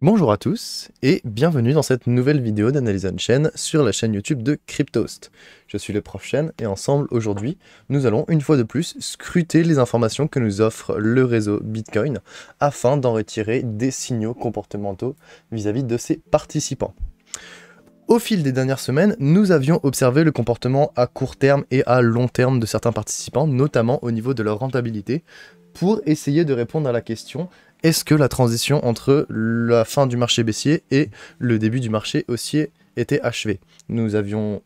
Bonjour à tous et bienvenue dans cette nouvelle vidéo d'analyse chaîne sur la chaîne YouTube de Cryptost. Je suis le prof Chen et ensemble aujourd'hui, nous allons une fois de plus scruter les informations que nous offre le réseau Bitcoin afin d'en retirer des signaux comportementaux vis à -vis de ses participants. Au fil des dernières semaines, nous avions observé le comportement à court terme et à long terme de certains participants, notamment au niveau de leur rentabilité, pour essayer de répondre à la question est-ce que la transition entre la fin du marché baissier et le début du marché haussier était achevée Nous avions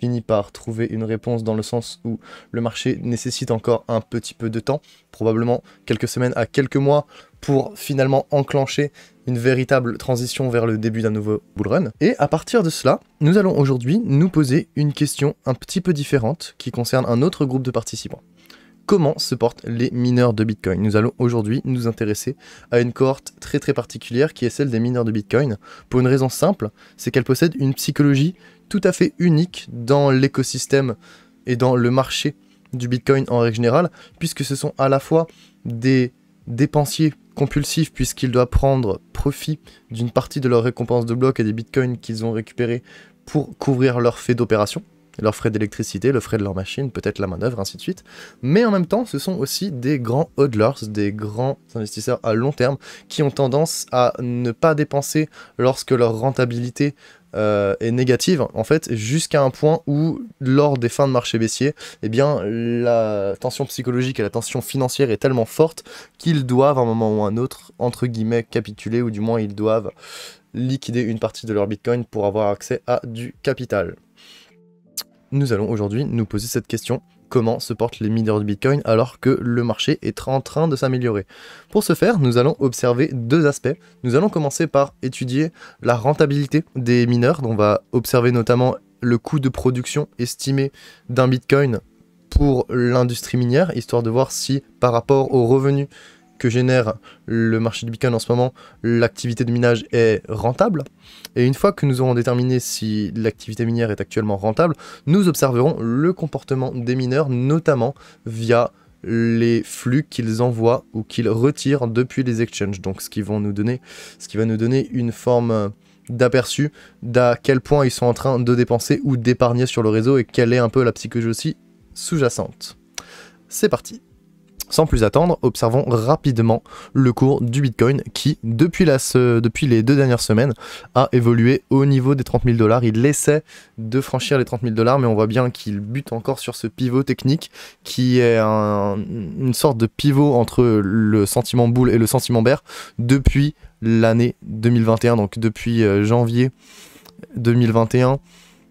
fini par trouver une réponse dans le sens où le marché nécessite encore un petit peu de temps, probablement quelques semaines à quelques mois, pour finalement enclencher une véritable transition vers le début d'un nouveau bull run. Et à partir de cela, nous allons aujourd'hui nous poser une question un petit peu différente qui concerne un autre groupe de participants comment se portent les mineurs de Bitcoin. Nous allons aujourd'hui nous intéresser à une cohorte très très particulière qui est celle des mineurs de Bitcoin, pour une raison simple, c'est qu'elle possède une psychologie tout à fait unique dans l'écosystème et dans le marché du Bitcoin en règle générale, puisque ce sont à la fois des dépensiers compulsifs puisqu'ils doivent prendre profit d'une partie de leurs récompenses de bloc et des bitcoins qu'ils ont récupérés pour couvrir leurs faits d'opération leurs frais d'électricité, le frais de leur machine, peut-être la main-d'œuvre, ainsi de suite. Mais en même temps, ce sont aussi des grands hodlers, des grands investisseurs à long terme qui ont tendance à ne pas dépenser lorsque leur rentabilité euh, est négative, en fait, jusqu'à un point où, lors des fins de marché baissier, eh bien, la tension psychologique et la tension financière est tellement forte qu'ils doivent, à un moment ou un autre, entre guillemets, capituler, ou du moins, ils doivent liquider une partie de leur bitcoin pour avoir accès à du capital nous allons aujourd'hui nous poser cette question. Comment se portent les mineurs de Bitcoin alors que le marché est en train de s'améliorer Pour ce faire, nous allons observer deux aspects. Nous allons commencer par étudier la rentabilité des mineurs. On va observer notamment le coût de production estimé d'un Bitcoin pour l'industrie minière, histoire de voir si par rapport aux revenus que génère le marché du Bitcoin en ce moment, l'activité de minage est rentable. Et une fois que nous aurons déterminé si l'activité minière est actuellement rentable, nous observerons le comportement des mineurs, notamment via les flux qu'ils envoient ou qu'ils retirent depuis les exchanges. Donc ce qui, ce qui va nous donner une forme d'aperçu d'à quel point ils sont en train de dépenser ou d'épargner sur le réseau et quelle est un peu la psychologie sous-jacente. C'est parti sans plus attendre, observons rapidement le cours du Bitcoin qui, depuis, les deux dernières semaines, a évolué au niveau des 30 000 dollars. Il essaie de franchir les 30 000 dollars, mais on voit bien qu'il bute encore sur ce pivot technique qui est une sorte de pivot entre le sentiment boule et le sentiment bear depuis l'année 2021, donc depuis euh, janvier 2021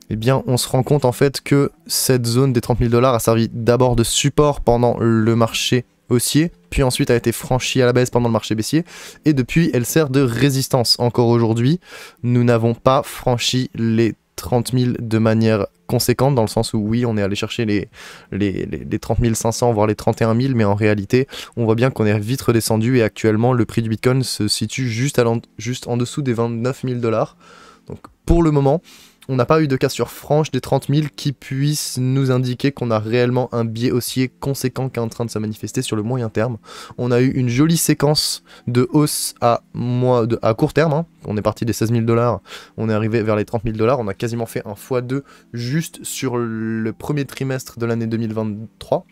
eh bien, on se rend compte en fait que cette zone des 30 000 dollars a servi d'abord de support pendant le marché haussier, puis ensuite a été franchie à la baisse pendant le marché baissier, et depuis elle sert de résistance. Encore aujourd'hui, nous n'avons pas franchi les 30 000 de manière conséquente, dans le sens où oui, on est allé chercher les, les, 30 500, voire les 31 000, mais en réalité, on voit bien qu'on est vite redescendu, et actuellement, le prix du Bitcoin se situe juste, juste en dessous des 29 000 dollars. Donc pour le moment, on n'a pas eu de cas sur franche des 30 000 qui puisse nous indiquer qu'on a réellement un biais haussier conséquent qui est en train de se manifester sur le moyen terme. On a eu une jolie séquence de hausse à, de, à court terme. Hein. On est parti des 16 000 dollars, on est arrivé vers les 30 000 dollars. On a quasiment fait un x2 juste sur le premier trimestre de l'année 2023.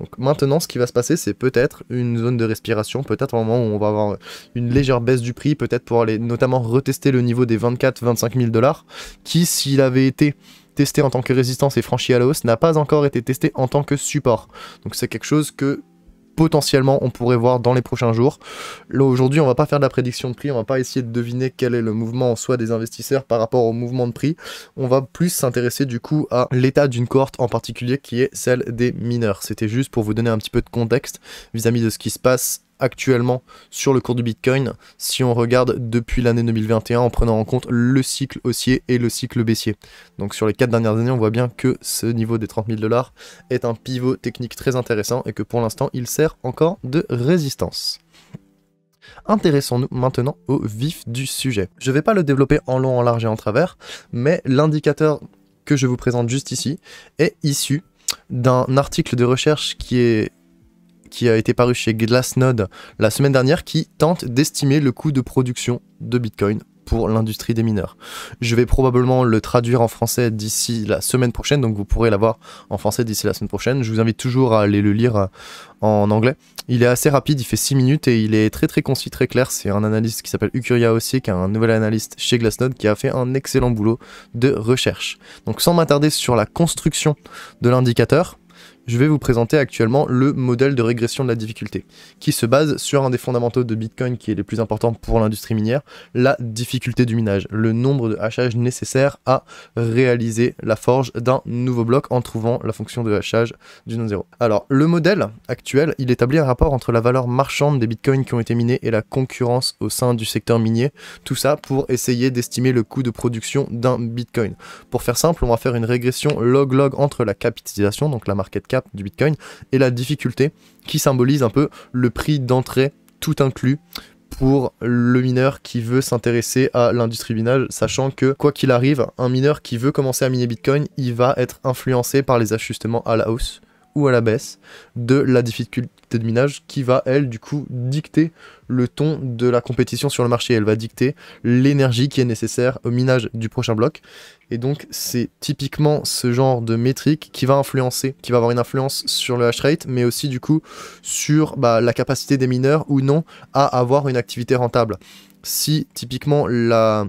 Donc maintenant, ce qui va se passer, c'est peut-être une zone de respiration, peut-être au moment où on va avoir une légère baisse du prix, peut-être pour aller notamment retester le niveau des 24-25 000 dollars, qui, s'il avait été testé en tant que résistance et franchi à la hausse, n'a pas encore été testé en tant que support. Donc c'est quelque chose que potentiellement on pourrait voir dans les prochains jours. Là aujourd'hui on va pas faire de la prédiction de prix, on va pas essayer de deviner quel est le mouvement en soi des investisseurs par rapport au mouvement de prix. On va plus s'intéresser du coup à l'état d'une cohorte en particulier qui est celle des mineurs. C'était juste pour vous donner un petit peu de contexte vis-à-vis -vis de ce qui se passe actuellement sur le cours du Bitcoin si on regarde depuis l'année 2021 en prenant en compte le cycle haussier et le cycle baissier. Donc sur les quatre dernières années, on voit bien que ce niveau des 30 000 dollars est un pivot technique très intéressant et que pour l'instant, il sert encore de résistance. Intéressons-nous maintenant au vif du sujet. Je vais pas le développer en long, en large et en travers, mais l'indicateur que je vous présente juste ici est issu d'un article de recherche qui est qui a été paru chez Glassnode la semaine dernière qui tente d'estimer le coût de production de Bitcoin pour l'industrie des mineurs. Je vais probablement le traduire en français d'ici la semaine prochaine, donc vous pourrez l'avoir en français d'ici la semaine prochaine. Je vous invite toujours à aller le lire euh, en anglais. Il est assez rapide, il fait 6 minutes et il est très très concis, très clair. C'est un analyste qui s'appelle Ukuria aussi, qui est un nouvel analyste chez Glassnode, qui a fait un excellent boulot de recherche. Donc sans m'attarder sur la construction de l'indicateur, je vais vous présenter actuellement le modèle de régression de la difficulté, qui se base sur un des fondamentaux de Bitcoin qui est le plus important pour l'industrie minière, la difficulté du minage, le nombre de hachages nécessaires à réaliser la forge d'un nouveau bloc en trouvant la fonction de hachage du non-zéro. Alors, le modèle actuel, il établit un rapport entre la valeur marchande des Bitcoins qui ont été minés et la concurrence au sein du secteur minier, tout ça pour essayer d'estimer le coût de production d'un Bitcoin. Pour faire simple, on va faire une régression log-log entre la capitalisation, donc la market cap, du Bitcoin et la difficulté qui symbolise un peu le prix d'entrée tout inclus pour le mineur qui veut s'intéresser à l'industrie minage, sachant que quoi qu'il arrive, un mineur qui veut commencer à miner Bitcoin, il va être influencé par les ajustements à la hausse ou à la baisse de la difficulté de minage qui va, elle, du coup, dicter le ton de la compétition sur le marché. Elle va dicter l'énergie qui est nécessaire au minage du prochain bloc. Et donc, c'est typiquement ce genre de métrique qui va influencer, qui va avoir une influence sur le hash rate, mais aussi, du coup, sur bah, la capacité des mineurs ou non à avoir une activité rentable. Si, typiquement, la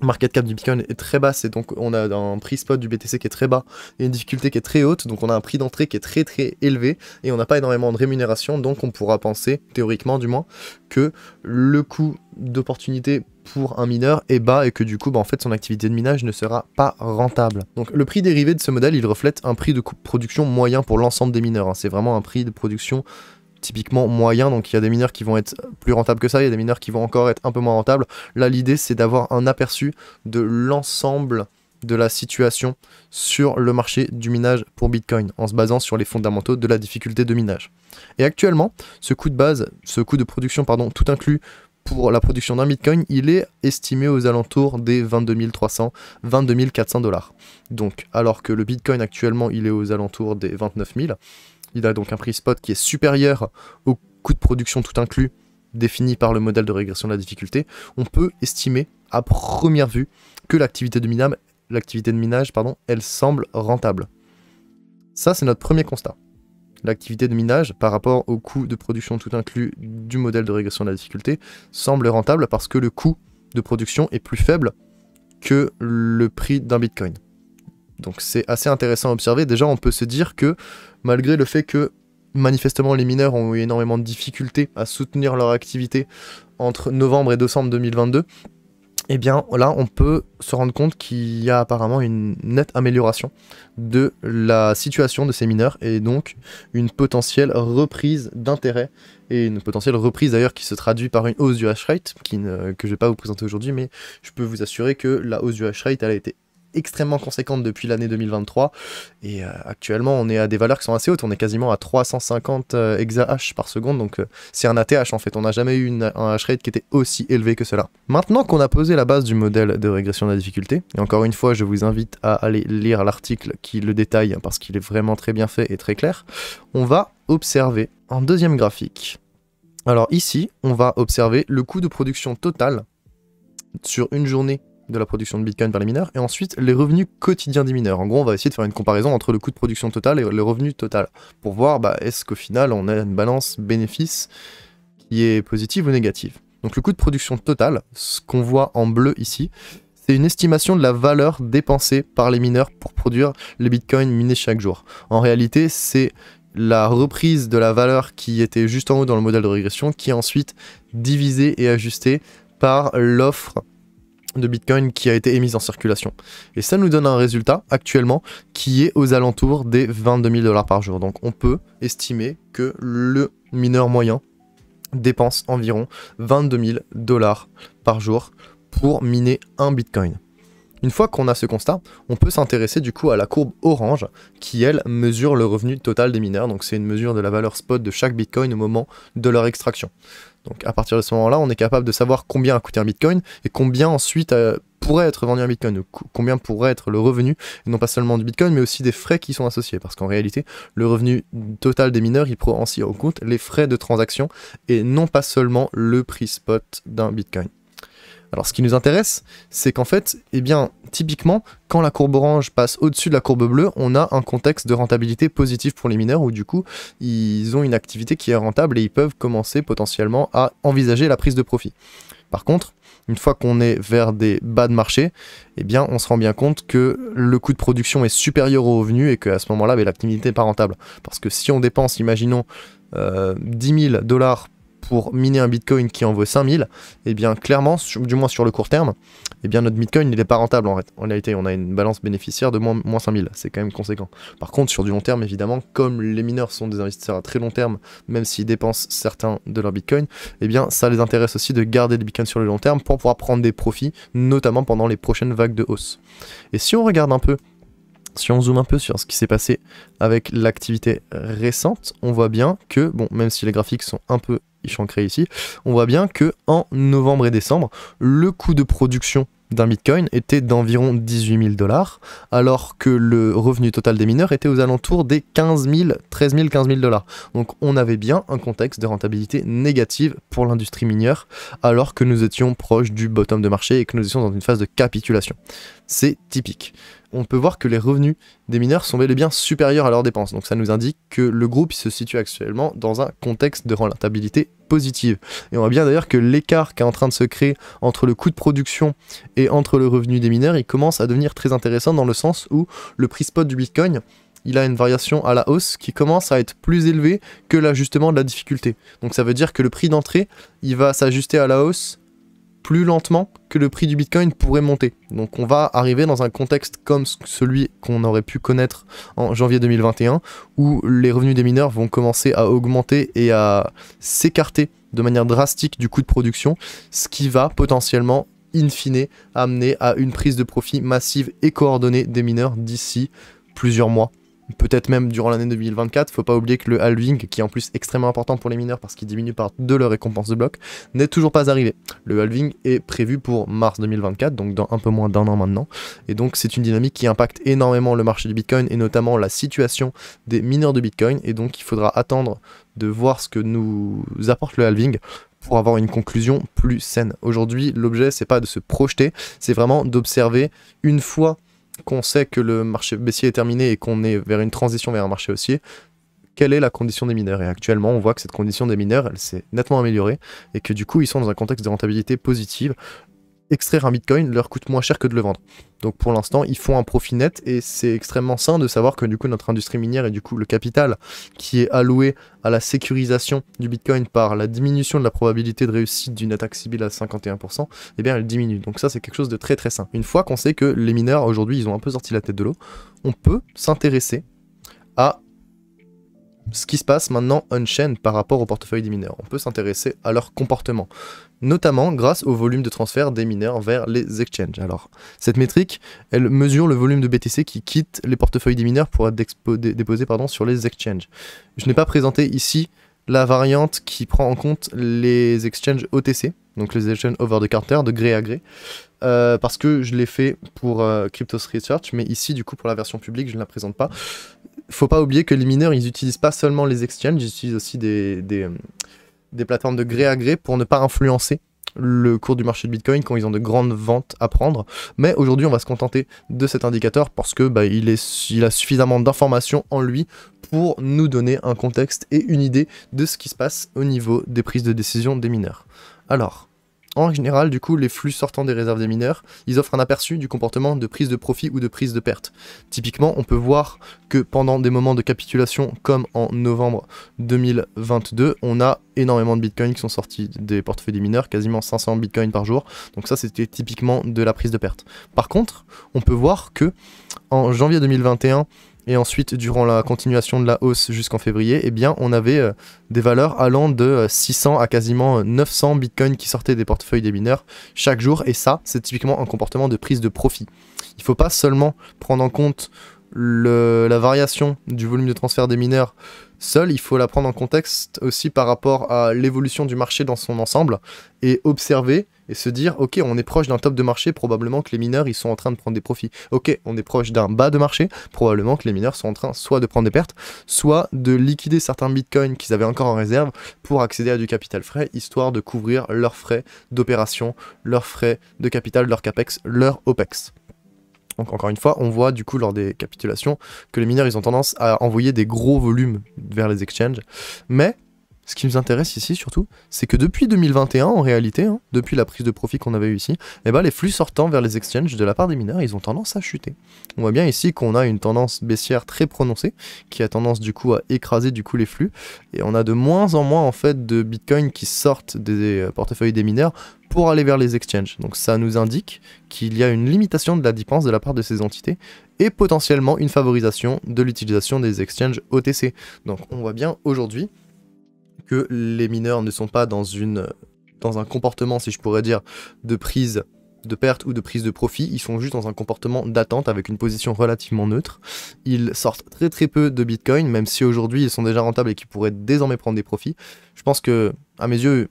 market cap du Bitcoin est très basse et donc on a un prix spot du BTC qui est très bas et une difficulté qui est très haute, donc on a un prix d'entrée qui est très très élevé et on n'a pas énormément de rémunération, donc on pourra penser, théoriquement du moins, que le coût d'opportunité pour un mineur est bas et que du coup, bah, en fait, son activité de minage ne sera pas rentable. Donc le prix dérivé de ce modèle, il reflète un prix de production moyen pour l'ensemble des mineurs. Hein. C'est vraiment un prix de production typiquement moyen. Donc il y a des mineurs qui vont être plus rentables que ça, il y a des mineurs qui vont encore être un peu moins rentables. Là, l'idée, c'est d'avoir un aperçu de l'ensemble de la situation sur le marché du minage pour Bitcoin en se basant sur les fondamentaux de la difficulté de minage. Et actuellement, ce coût de base, ce coût de production, pardon, tout inclus pour la production d'un Bitcoin, il est estimé aux alentours des 22 300, 22 400 dollars. Donc, alors que le Bitcoin actuellement, il est aux alentours des 29 000, il a donc un prix spot qui est supérieur au coût de production tout inclus défini par le modèle de régression de la difficulté. On peut estimer à première vue que l'activité de minage, l'activité de minage pardon, elle semble rentable. Ça, c'est notre premier constat. L'activité de minage, par rapport au coût de production tout inclus du modèle de régression de la difficulté, semble rentable parce que le coût de production est plus faible que le prix d'un bitcoin. Donc c'est assez intéressant à observer. Déjà, on peut se dire que malgré le fait que manifestement les mineurs ont eu énormément de difficultés à soutenir leur activité entre novembre et décembre 2022, eh bien là on peut se rendre compte qu'il y a apparemment une nette amélioration de la situation de ces mineurs et donc une potentielle reprise d'intérêt et une potentielle reprise d'ailleurs qui se traduit par une hausse du hash rate que je ne vais pas vous présenter aujourd'hui mais je peux vous assurer que la hausse du hash rate elle a été extrêmement conséquente depuis l'année 2023. Et euh, actuellement, on est à des valeurs qui sont assez hautes. On est quasiment à 350 euh, par seconde. Donc, euh, c'est un ATH en fait. On n'a jamais eu une, un hash rate qui était aussi élevé que cela. Maintenant qu'on a posé la base du modèle de régression de la difficulté, et encore une fois, je vous invite à aller lire l'article qui le détaille hein, parce qu'il est vraiment très bien fait et très clair, on va observer un deuxième graphique. Alors ici, on va observer le coût de production total sur une journée de la production de Bitcoin par les mineurs, et ensuite les revenus quotidiens des mineurs. En gros, on va essayer de faire une comparaison entre le coût de production total et le revenu total, pour voir bah, est-ce qu'au final on a une balance bénéfice qui est positive ou négative. Donc le coût de production total, ce qu'on voit en bleu ici, c'est une estimation de la valeur dépensée par les mineurs pour produire les bitcoins minés chaque jour. En réalité, c'est la reprise de la valeur qui était juste en haut dans le modèle de régression qui est ensuite divisée et ajustée par l'offre de Bitcoin qui a été émise en circulation. Et ça nous donne un résultat actuellement qui est aux alentours des 22 000 dollars par jour. Donc on peut estimer que le mineur moyen dépense environ 22 000 dollars par jour pour miner un Bitcoin. Une fois qu'on a ce constat, on peut s'intéresser du coup à la courbe orange qui elle mesure le revenu total des mineurs. Donc c'est une mesure de la valeur spot de chaque bitcoin au moment de leur extraction. Donc à partir de ce moment-là, on est capable de savoir combien a coûté un bitcoin et combien ensuite euh, pourrait être vendu un bitcoin, combien pourrait être le revenu, non pas seulement du bitcoin, mais aussi des frais qui sont associés. Parce qu'en réalité, le revenu total des mineurs, il prend ainsi en compte les frais de transaction et non pas seulement le prix spot d'un bitcoin. Alors ce qui nous intéresse, c'est qu'en fait, eh bien, typiquement, quand la courbe orange passe au-dessus de la courbe bleue, on a un contexte de rentabilité positif pour les mineurs où du coup, ils ont une activité qui est rentable et ils peuvent commencer potentiellement à envisager la prise de profit. Par contre, une fois qu'on est vers des bas de marché, eh bien, on se rend bien compte que le coût de production est supérieur au revenu et qu'à ce moment-là, ben, l'activité n'est pas rentable. Parce que si on dépense, imaginons, 10 euh, 000 dollars pour miner un bitcoin qui en vaut 5000, et eh bien clairement, du moins sur le court terme, et eh bien notre bitcoin il n'est pas rentable en En réalité, on a une balance bénéficiaire de moins, 5000, c'est quand même conséquent. Par contre, sur du long terme, évidemment, comme les mineurs sont des investisseurs à très long terme, même s'ils dépensent certains de leurs bitcoins et eh bien ça les intéresse aussi de garder des bitcoins sur le long terme pour pouvoir prendre des profits, notamment pendant les prochaines vagues de hausse. Et si on regarde un peu si on zoome un peu sur ce qui s'est passé avec l'activité récente, on voit bien que, bon, même si les graphiques sont un peu chancré ici, on voit bien que en novembre et décembre, le coût de production d'un bitcoin était d'environ 18 000 dollars, alors que le revenu total des mineurs était aux alentours des 15 000, 13 000, 15 000 dollars. Donc on avait bien un contexte de rentabilité négative pour l'industrie minière, alors que nous étions proches du bottom de marché et que nous étions dans une phase de capitulation. C'est typique on peut voir que les revenus des mineurs sont bel et bien supérieurs à leurs dépenses. Donc ça nous indique que le groupe se situe actuellement dans un contexte de rentabilité positive. Et on voit bien d'ailleurs que l'écart qui est en train de se créer entre le coût de production et entre le revenu des mineurs, il commence à devenir très intéressant dans le sens où le prix spot du Bitcoin il a une variation à la hausse qui commence à être plus élevée que l'ajustement de la difficulté. Donc ça veut dire que le prix d'entrée, il va s'ajuster à la hausse plus lentement que le prix du Bitcoin pourrait monter. Donc on va arriver dans un contexte comme celui qu'on aurait pu connaître en janvier 2021, où les revenus des mineurs vont commencer à augmenter et à s'écarter de manière drastique du coût de production, ce qui va potentiellement, in fine, amener à une prise de profit massive et coordonnée des mineurs d'ici plusieurs mois, peut-être même durant l'année 2024. Faut pas oublier que le halving, qui est en plus extrêmement important pour les mineurs parce qu'il diminue par deux leurs récompenses de bloc, n'est toujours pas arrivé. Le halving est prévu pour mars 2024, donc dans un peu moins d'un an maintenant. Et donc c'est une dynamique qui impacte énormément le marché du Bitcoin et notamment la situation des mineurs de Bitcoin. Et donc il faudra attendre de voir ce que nous apporte le halving pour avoir une conclusion plus saine. Aujourd'hui, l'objet, c'est pas de se projeter, c'est vraiment d'observer une fois qu'on sait que le marché baissier est terminé et qu'on est vers une transition vers un marché haussier, quelle est la condition des mineurs. Et actuellement, on voit que cette condition des mineurs, elle s'est nettement améliorée et que du coup, ils sont dans un contexte de rentabilité positive extraire un bitcoin leur coûte moins cher que de le vendre. Donc pour l'instant, ils font un profit net et c'est extrêmement sain de savoir que du coup notre industrie minière et du coup le capital qui est alloué à la sécurisation du bitcoin par la diminution de la probabilité de réussite d'une attaque civile à 51%, eh bien elle diminue. Donc ça c'est quelque chose de très très sain. Une fois qu'on sait que les mineurs aujourd'hui ils ont un peu sorti la tête de l'eau, on peut s'intéresser à ce qui se passe maintenant on-chain par rapport au portefeuille des mineurs. On peut s'intéresser à leur comportement notamment grâce au volume de transfert des mineurs vers les exchanges. Alors, cette métrique, elle mesure le volume de BTC qui quitte les portefeuilles des mineurs pour être déposé pardon, sur les exchanges. Je n'ai pas présenté ici la variante qui prend en compte les exchanges OTC, donc les exchanges over the counter de gré à gré, euh, parce que je l'ai fait pour euh, Cryptos Research, mais ici, du coup, pour la version publique, je ne la présente pas. Faut pas oublier que les mineurs, ils n'utilisent pas seulement les exchanges, ils utilisent aussi des des plateformes de gré à gré pour ne pas influencer le cours du marché de Bitcoin quand ils ont de grandes ventes à prendre. Mais aujourd'hui, on va se contenter de cet indicateur parce que bah, il, est, il a suffisamment d'informations en lui pour nous donner un contexte et une idée de ce qui se passe au niveau des prises de décision des mineurs. Alors, en général, du coup, les flux sortant des réserves des mineurs, ils offrent un aperçu du comportement de prise de profit ou de prise de perte. Typiquement, on peut voir que pendant des moments de capitulation, comme en novembre 2022, on a énormément de bitcoins qui sont sortis des portefeuilles des mineurs, quasiment 500 bitcoins par jour. Donc ça, c'était typiquement de la prise de perte. Par contre, on peut voir que en janvier 2021, et ensuite, durant la continuation de la hausse jusqu'en février, eh bien, on avait euh, des valeurs allant de 600 euh, à quasiment 900 euh, bitcoins qui sortaient des portefeuilles des mineurs chaque jour. Et ça, c'est typiquement un comportement de prise de profit. Il ne faut pas seulement prendre en compte le, la variation du volume de transfert des mineurs seul, il faut la prendre en contexte aussi par rapport à l'évolution du marché dans son ensemble et observer et se dire ok on est proche d'un top de marché probablement que les mineurs ils sont en train de prendre des profits ok on est proche d'un bas de marché probablement que les mineurs sont en train soit de prendre des pertes soit de liquider certains bitcoins qu'ils avaient encore en réserve pour accéder à du capital frais histoire de couvrir leurs frais d'opération leurs frais de capital leur capex leur opex donc encore une fois, on voit du coup lors des capitulations que les mineurs, ils ont tendance à envoyer des gros volumes vers les exchanges. Mais ce qui nous intéresse ici surtout, c'est que depuis 2021, en réalité, hein, depuis la prise de profit qu'on avait eu ici, eh ben, les flux sortants vers les exchanges de la part des mineurs, ils ont tendance à chuter. On voit bien ici qu'on a une tendance baissière très prononcée, qui a tendance du coup à écraser du coup les flux, et on a de moins en moins en fait de bitcoins qui sortent des euh, portefeuilles des mineurs pour aller vers les exchanges. Donc ça nous indique qu'il y a une limitation de la dépense de la part de ces entités et potentiellement une favorisation de l'utilisation des exchanges OTC. Donc on voit bien aujourd'hui que les mineurs ne sont pas dans, une, dans un comportement, si je pourrais dire, de prise de perte ou de prise de profit, ils sont juste dans un comportement d'attente avec une position relativement neutre. Ils sortent très très peu de Bitcoin, même si aujourd'hui ils sont déjà rentables et qu'ils pourraient désormais prendre des profits. Je pense que, à mes yeux,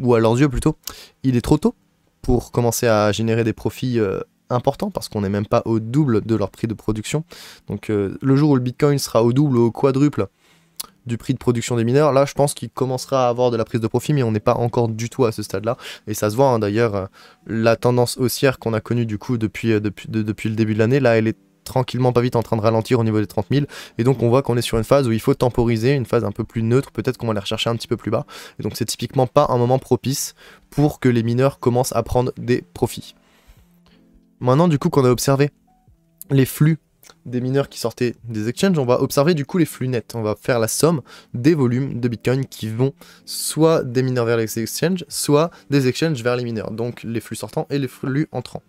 ou à leurs yeux plutôt, il est trop tôt pour commencer à générer des profits euh, importants parce qu'on n'est même pas au double de leur prix de production. Donc euh, le jour où le Bitcoin sera au double ou au quadruple du prix de production des mineurs. Là, je pense qu'il commencera à avoir de la prise de profit, mais on n'est pas encore du tout à ce stade-là. Et ça se voit hein, d'ailleurs, euh, la tendance haussière qu'on a connue du coup depuis, euh, depuis, le début de l'année, là, elle est tranquillement pas vite en train de ralentir au niveau des 30 000 et donc on voit qu'on est sur une phase où il faut temporiser une phase un peu plus neutre peut-être qu'on va les rechercher un petit peu plus bas et donc c'est typiquement pas un moment propice pour que les mineurs commencent à prendre des profits maintenant du coup qu'on a observé les flux des mineurs qui sortaient des exchanges, on va observer du coup les flux nets. On va faire la somme des volumes de Bitcoin qui vont soit des mineurs vers les exchanges, soit des exchanges vers les mineurs. Donc les flux sortants et les flux entrants.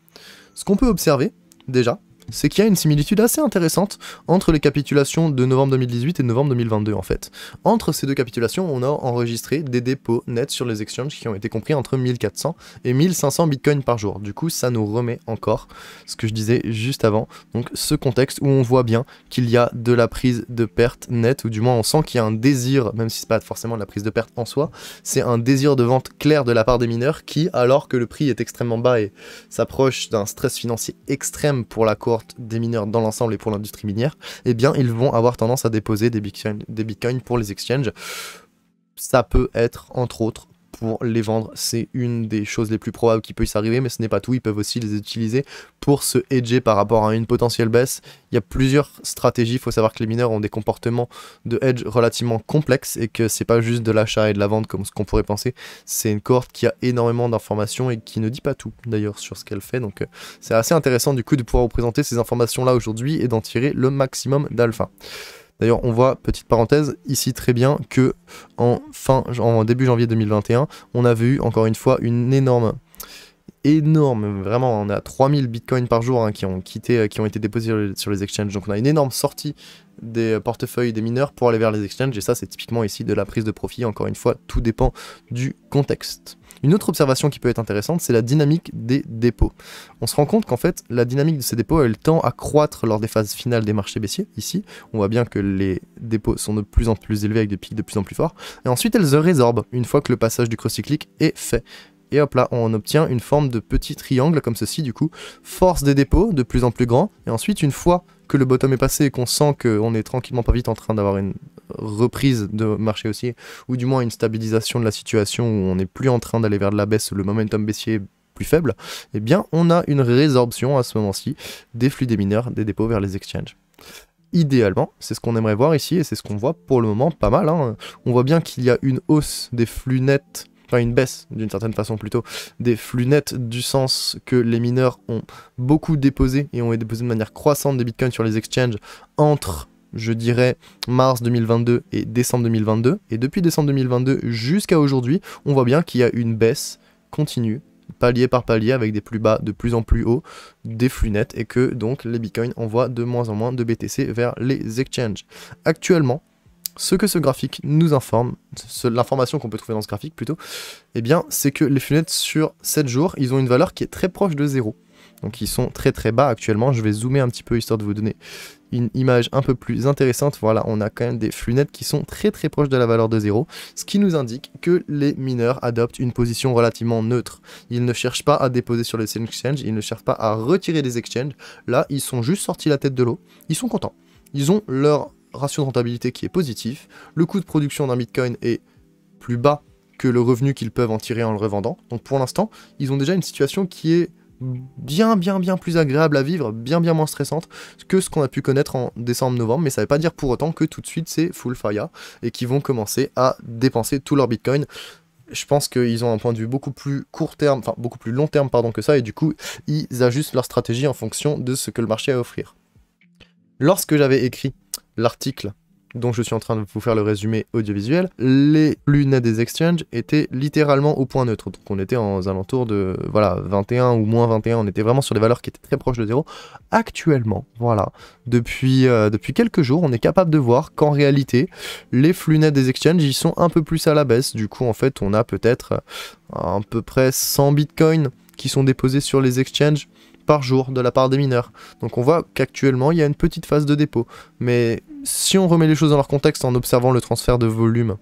Ce qu'on peut observer déjà, c'est qu'il y a une similitude assez intéressante entre les capitulations de novembre 2018 et novembre 2022 en fait. Entre ces deux capitulations, on a enregistré des dépôts nets sur les exchanges qui ont été compris entre 1400 et 1500 bitcoins par jour. Du coup, ça nous remet encore ce que je disais juste avant, donc ce contexte où on voit bien qu'il y a de la prise de perte nette, ou du moins on sent qu'il y a un désir, même si c'est pas forcément de la prise de perte en soi, c'est un désir de vente clair de la part des mineurs qui, alors que le prix est extrêmement bas et s'approche d'un stress financier extrême pour la cohorte des mineurs dans l'ensemble et pour l'industrie minière, eh bien ils vont avoir tendance à déposer des bitcoins pour les exchanges. Ça peut être entre autres pour les vendre. C'est une des choses les plus probables qui puisse arriver, mais ce n'est pas tout. Ils peuvent aussi les utiliser pour se hedger par rapport à une potentielle baisse. Il y a plusieurs stratégies. Il faut savoir que les mineurs ont des comportements de hedge relativement complexes et que c'est pas juste de l'achat et de la vente comme ce qu'on pourrait penser. C'est une cohorte qui a énormément d'informations et qui ne dit pas tout d'ailleurs sur ce qu'elle fait. Donc euh, c'est assez intéressant du coup de pouvoir vous présenter ces informations là aujourd'hui et d'en tirer le maximum d'alpha. D'ailleurs, on voit, petite parenthèse, ici très bien que en fin, en début janvier 2021, on avait eu encore une fois une énorme énorme, vraiment, on a 3000 bitcoins par jour hein, qui, ont quitté, euh, qui ont été déposés sur les exchanges. Donc on a une énorme sortie des euh, portefeuilles des mineurs pour aller vers les exchanges. Et ça, c'est typiquement ici de la prise de profit. Encore une fois, tout dépend du contexte. Une autre observation qui peut être intéressante, c'est la dynamique des dépôts. On se rend compte qu'en fait, la dynamique de ces dépôts, elle tend à croître lors des phases finales des marchés baissiers. Ici, on voit bien que les dépôts sont de plus en plus élevés avec des pics de plus en plus forts. Et ensuite, elles se résorbent une fois que le passage du cross cyclique est fait et hop là, on obtient une forme de petit triangle comme ceci du coup. Force des dépôts de plus en plus grand, et ensuite une fois que le bottom est passé et qu'on sent qu'on est tranquillement pas vite en train d'avoir une reprise de marché haussier, ou du moins une stabilisation de la situation où on n'est plus en train d'aller vers de la baisse, le momentum baissier plus faible, eh bien on a une résorption à ce moment-ci des flux des mineurs, des dépôts vers les exchanges idéalement. C'est ce qu'on aimerait voir ici et c'est ce qu'on voit pour le moment pas mal. Hein. On voit bien qu'il y a une hausse des flux nets pas une baisse d'une certaine façon plutôt, des flux nets du sens que les mineurs ont beaucoup déposé et ont déposé de manière croissante des bitcoins sur les exchanges entre je dirais mars 2022 et décembre 2022. Et depuis décembre 2022 jusqu'à aujourd'hui, on voit bien qu'il y a une baisse continue palier par palier avec des plus bas de plus en plus hauts des flux nets et que donc les bitcoins envoient de moins en moins de BTC vers les exchanges. Actuellement, ce que ce graphique nous informe, l'information qu'on peut trouver dans ce graphique plutôt, eh bien, c'est que les fenêtres sur 7 jours, ils ont une valeur qui est très proche de 0. Donc ils sont très très bas actuellement, je vais zoomer un petit peu histoire de vous donner une image un peu plus intéressante. Voilà, on a quand même des lunettes qui sont très très proches de la valeur de 0, ce qui nous indique que les mineurs adoptent une position relativement neutre. Ils ne cherchent pas à déposer sur les exchanges, ils ne cherchent pas à retirer des exchanges. Là, ils sont juste sortis la tête de l'eau, ils sont contents. Ils ont leur ratio de rentabilité qui est positif, le coût de production d'un Bitcoin est plus bas que le revenu qu'ils peuvent en tirer en le revendant. Donc pour l'instant, ils ont déjà une situation qui est bien bien bien plus agréable à vivre, bien bien moins stressante que ce qu'on a pu connaître en décembre-novembre, mais ça ne veut pas dire pour autant que tout de suite c'est full fire et qu'ils vont commencer à dépenser tout leur Bitcoin je pense qu'ils ont un point de vue beaucoup plus court terme, enfin beaucoup plus long terme pardon que ça, et du coup ils ajustent leur stratégie en fonction de ce que le marché a à offrir. Lorsque j'avais écrit l'article dont je suis en train de vous faire le résumé audiovisuel, les lunettes des exchanges étaient littéralement au point neutre. Donc on était en alentours de voilà, 21 ou moins 21, on était vraiment sur des valeurs qui étaient très proches de zéro. Actuellement, voilà, depuis, euh, depuis quelques jours, on est capable de voir qu'en réalité, les flux nets des exchanges, ils sont un peu plus à la baisse. Du coup, en fait, on a peut-être euh, à peu près 100 bitcoins qui sont déposés sur les exchanges par jour de la part des mineurs. Donc on voit qu'actuellement il y a une petite phase de dépôt. Mais si on remet les choses dans leur contexte en observant le transfert de volume,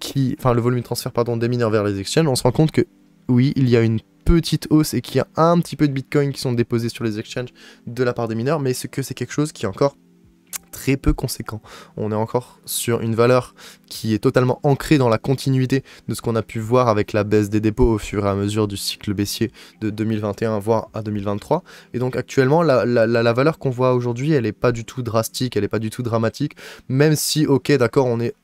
qui, enfin le volume de transfert pardon, des mineurs vers les exchanges, on se rend compte que oui, il y a une petite hausse et qu'il y a un petit peu de bitcoin qui sont déposés sur les exchanges de la part des mineurs, mais que c'est quelque chose qui est encore très peu conséquent. On est encore sur une valeur qui est totalement ancrée dans la continuité de ce qu'on a pu voir avec la baisse des dépôts au fur et à mesure du cycle baissier de 2021 voire à 2023. Et donc actuellement, la, valeur qu'on voit aujourd'hui, elle n'est pas du tout drastique, elle n'est pas du tout dramatique, même si, ok, d'accord, on est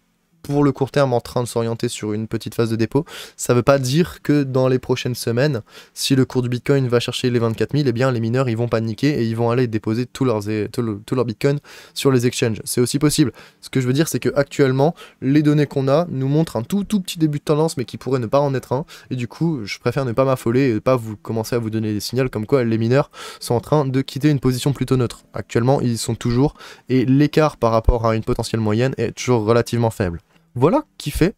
pour le court terme en train de s'orienter sur une petite phase de dépôt. Ça ne veut pas dire que dans les prochaines semaines, si le cours du Bitcoin va chercher les 24 000, eh bien les mineurs ils vont paniquer et ils vont aller déposer tous leurs tout leur Bitcoin sur les exchanges. C'est aussi possible. Ce que je veux dire, c'est que actuellement, les données qu'on a nous montrent un tout tout petit début de tendance, mais qui pourrait ne pas en être un. Et du coup, je préfère ne pas m'affoler et ne pas vous commencer à vous donner des signaux comme quoi les mineurs sont en train de quitter une position plutôt neutre. Actuellement, ils sont toujours et l'écart par rapport à une potentielle moyenne est toujours relativement faible. Voilà qui fait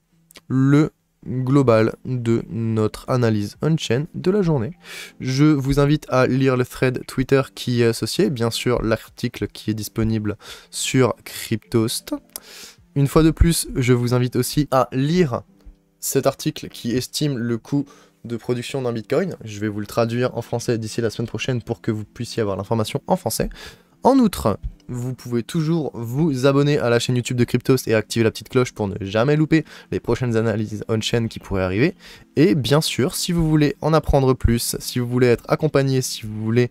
le global de notre analyse on-chain de la journée. Je vous invite à lire le thread Twitter qui est associé, bien sûr l'article qui est disponible sur Cryptost. Une fois de plus, je vous invite aussi à lire cet article qui estime le coût de production d'un Bitcoin. Je vais vous le traduire en français d'ici la semaine prochaine pour que vous puissiez avoir l'information en français. En outre, vous pouvez toujours vous abonner à la chaîne YouTube de Cryptos et activer la petite cloche pour ne jamais louper les prochaines analyses on-chain qui pourraient arriver. Et bien sûr, si vous voulez en apprendre plus, si vous voulez être accompagné, si vous voulez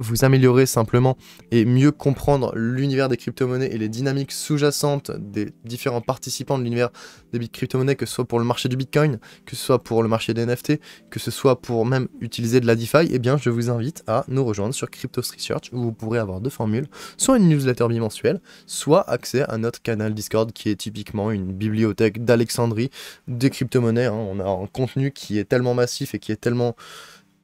vous améliorer simplement et mieux comprendre l'univers des crypto-monnaies et les dynamiques sous-jacentes des différents participants de l'univers des crypto-monnaies, que ce soit pour le marché du Bitcoin, que ce soit pour le marché des NFT, que ce soit pour même utiliser de la DeFi, eh bien je vous invite à nous rejoindre sur Crypto Research où vous pourrez avoir deux formules, soit une newsletter bimensuelle, soit accès à notre canal Discord qui est typiquement une bibliothèque d'Alexandrie des crypto-monnaies. Hein. On a un contenu qui est tellement massif et qui est tellement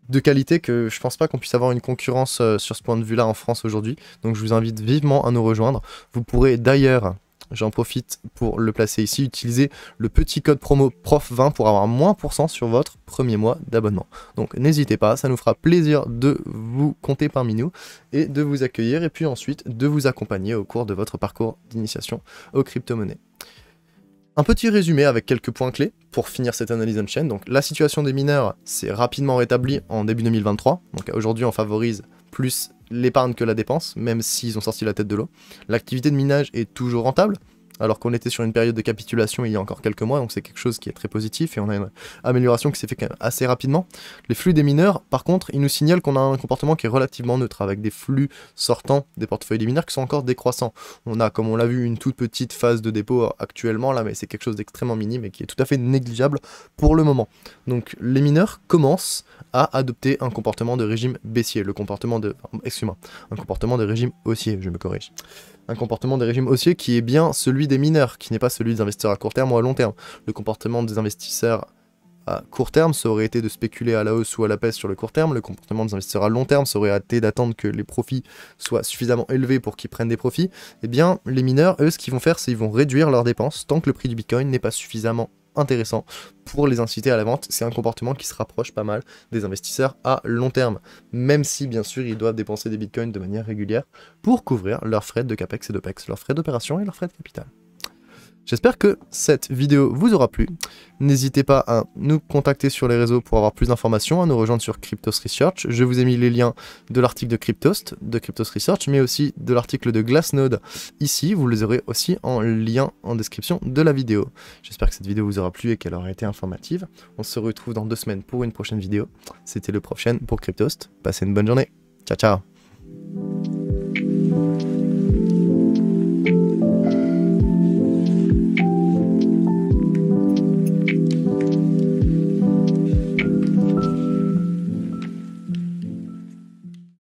de qualité que je pense pas qu'on puisse avoir une concurrence euh, sur ce point de vue-là en France aujourd'hui. Donc je vous invite vivement à nous rejoindre. Vous pourrez d'ailleurs, j'en profite pour le placer ici, utiliser le petit code promo PROF20 pour avoir moins pour sur votre premier mois d'abonnement. Donc n'hésitez pas, ça nous fera plaisir de vous compter parmi nous et de vous accueillir et puis ensuite de vous accompagner au cours de votre parcours d'initiation aux crypto-monnaies. Un petit résumé avec quelques points clés pour finir cette analyse en chaîne. Donc la situation des mineurs s'est rapidement rétablie en début 2023. Donc aujourd'hui on favorise plus l'épargne que la dépense, même s'ils ont sorti la tête de l'eau. L'activité de minage est toujours rentable, alors qu'on était sur une période de capitulation il y a encore quelques mois, donc c'est quelque chose qui est très positif et on a une amélioration qui s'est fait assez rapidement. Les flux des mineurs, par contre, ils nous signalent qu'on a un comportement qui est relativement neutre, avec des flux sortants des portefeuilles des mineurs qui sont encore décroissants. On a, comme on l'a vu, une toute petite phase de dépôt actuellement, là, mais c'est quelque chose d'extrêmement minime et qui est tout à fait négligeable pour le moment. Donc les mineurs commencent à adopter un comportement de régime baissier, le comportement de... excuse-moi, un comportement de régime haussier, je me corrige un comportement des régimes haussiers qui est bien celui des mineurs, qui n'est pas celui des investisseurs à court terme ou à long terme. Le comportement des investisseurs à court terme, ça aurait été de spéculer à la hausse ou à la baisse sur le court terme. Le comportement des investisseurs à long terme, ça aurait été d'attendre que les profits soient suffisamment élevés pour qu'ils prennent des profits. Eh bien, les mineurs, eux, ce qu'ils vont faire, c'est qu'ils vont réduire leurs dépenses tant que le prix du Bitcoin n'est pas suffisamment intéressant pour les inciter à la vente. C'est un comportement qui se rapproche pas mal des investisseurs à long terme, même si bien sûr ils doivent dépenser des bitcoins de manière régulière pour couvrir leurs frais de capex et de leurs frais d'opération et leurs frais de capital. J'espère que cette vidéo vous aura plu. N'hésitez pas à nous contacter sur les réseaux pour avoir plus d'informations, à nous rejoindre sur Cryptos Research. Je vous ai mis les liens de l'article de Cryptost, de Cryptos Research, mais aussi de l'article de Glassnode ici. Vous les aurez aussi en lien en description de la vidéo. J'espère que cette vidéo vous aura plu et qu'elle aura été informative. On se retrouve dans deux semaines pour une prochaine vidéo. C'était le prochain pour Cryptos, Passez une bonne journée. Ciao, ciao.